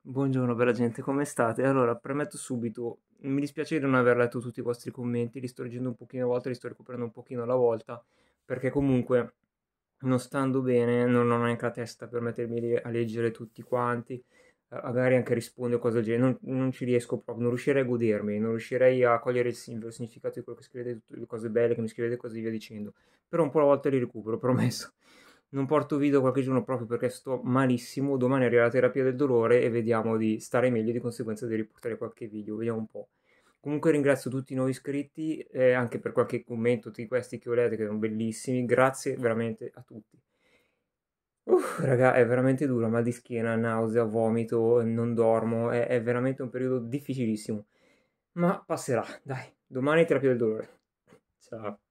Buongiorno bella gente, come state? Allora, premetto subito, mi dispiace di non aver letto tutti i vostri commenti, li sto leggendo un pochino a volta, li sto recuperando un pochino alla volta, perché comunque non stando bene, non ho neanche la testa per mettermi a leggere tutti quanti, eh, magari anche rispondo o cose del genere, non, non, ci riesco proprio, non riuscirei a godermi, non riuscirei a cogliere il, significato di quello che scrivete, tutte le cose belle che mi scrivete e così via dicendo, però un po' alla volta li recupero, promesso non porto video qualche giorno proprio perché sto malissimo, domani arriva la terapia del dolore e vediamo di stare meglio, e di conseguenza di riportare qualche video, vediamo un po'. Comunque ringrazio tutti i nuovi iscritti, eh, anche per qualche commento, tutti questi che volete che sono bellissimi, grazie veramente a tutti. Uff, raga, è veramente dura, mal di schiena, nausea, vomito, non dormo, è, è veramente un periodo difficilissimo. Ma passerà, dai, domani terapia del dolore. Ciao.